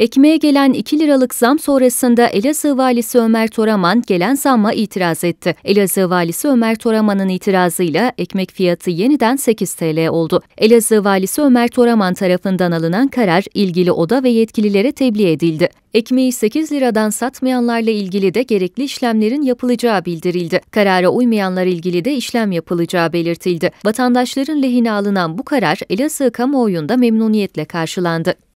Ekmeğe gelen 2 liralık zam sonrasında Elazığ valisi Ömer Toraman gelen zamma itiraz etti. Elazığ valisi Ömer Toraman'ın itirazıyla ekmek fiyatı yeniden 8 TL oldu. Elazığ valisi Ömer Toraman tarafından alınan karar ilgili oda ve yetkililere tebliğ edildi. Ekmeği 8 liradan satmayanlarla ilgili de gerekli işlemlerin yapılacağı bildirildi. Karara uymayanlar ilgili de işlem yapılacağı belirtildi. Vatandaşların lehine alınan bu karar Elazığ kamuoyunda memnuniyetle karşılandı.